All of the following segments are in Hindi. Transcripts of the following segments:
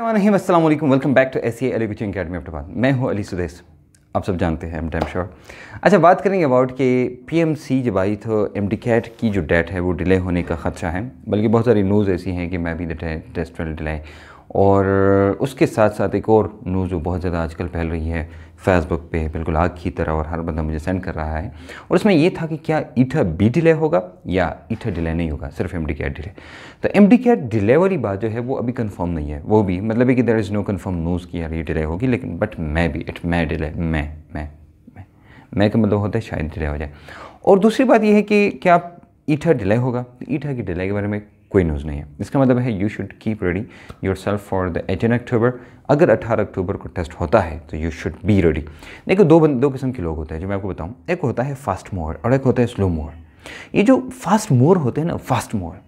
अस्सलाम welcome back to S Ali coaching academy अफ्टाबाद मैं हूँ अली सुदेश आप सब जानते हैं एम टाइम श्योर अच्छा बात करेंगे अबाउट कि पीएमसी जब आई तो एम डी कैट की जो डेट है वो डिले होने का ख़दशा है बल्कि बहुत सारी न्यूज़ ऐसी हैं कि मैं भी टेस्ट डिले और उसके साथ साथ एक और न्यूज़ जो बहुत ज़्यादा आजकल फैल रही है फेसबुक पे बिल्कुल आग की तरह और हर बंदा मुझे सेंड कर रहा है और उसमें ये था कि क्या ईठा बी डिले होगा या ईठा डिले नहीं होगा सिर्फ एम डी डिले तो एम डी डिले वाली बात जो है वो अभी कंफर्म नहीं है वो भी मतलब है कि there is no confirm news की यार ये डिले होगी लेकिन बट मैं भी इट मै डिले मैं मैं मैं मैं का मतलब होता है शायद डिले हो जाए और दूसरी बात यह है कि क्या ईठा डिले होगा तो ईठा की डिले के बारे में कोई न्यूज़ नहीं है इसका मतलब है you should keep ready yourself for the eighteen October अगर 18 अक्टूबर को टेस्ट होता है तो यू शुड बी रेडी देखो दो दो किस्म के लोग होते हैं जो मैं आपको बताऊँ एक होता है फास्ट मोअर और एक होता है स्लो मोअर ये जो फास्ट मोअर होते हैं ना फास्ट मोअर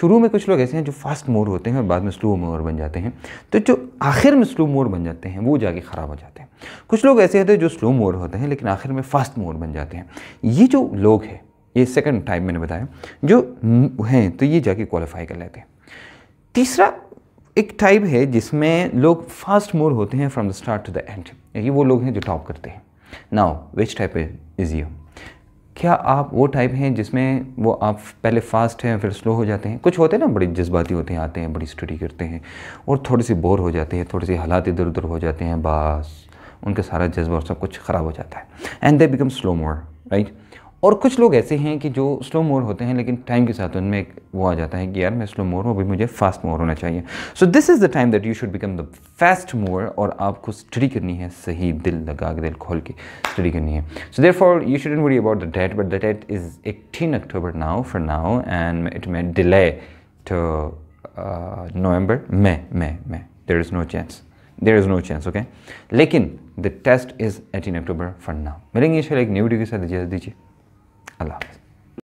शुरू में कुछ लोग ऐसे हैं जो फास्ट मोर होते हैं और बाद में स्लो मोर बन जाते हैं तो जो आखिर में स्लो मोर बन जाते हैं वो जाके ख़राब हो जाते हैं कुछ लोग ऐसे होते हैं जो स्लो मोर होते हैं लेकिन आखिर में फास्ट मोर बन जाते हैं ये जो लोग हैं ये सेकंड टाइम मैंने बताया जो हैं तो ये जाके क्वालिफाई कर लेते हैं तीसरा एक टाइप है जिसमें लोग फास्ट मोर होते हैं from the start to the end ये वो लोग हैं जो टॉप करते हैं now which type is you क्या आप वो टाइप हैं जिसमें वो आप पहले फास्ट हैं फिर स्लो हो जाते हैं कुछ होते हैं ना बड़े जज्बाती होते हैं आते हैं बड़ी स्टडी करते हैं और थोड़े से बोर हो जाते हैं थोड़े से हालात इधर उधर हो जाते हैं बस उनका सारा जज्बा और सब कुछ ख़राब हो जाता है and they become slow more right और कुछ लोग ऐसे हैं कि जो स्लो मोर होते हैं लेकिन टाइम के साथ उनमें एक वो आ जाता है कि यार मैं स्लो मोर हूँ अभी मुझे फास्ट मोर होना चाहिए so this is the time that you should become the fast more और आपको स्टडी करनी है सही दिल लगा के दिल खोल के स्टडी करनी है so there for you should worry about the date but the date is eighteen October now for now and it may delay to November may may may there is no chance there is no chance okay लेकिन the test is eighteen October for now मिलेंगे शायद एक न्यू वीडियो के साथ इजाज़त दीजिए I love it.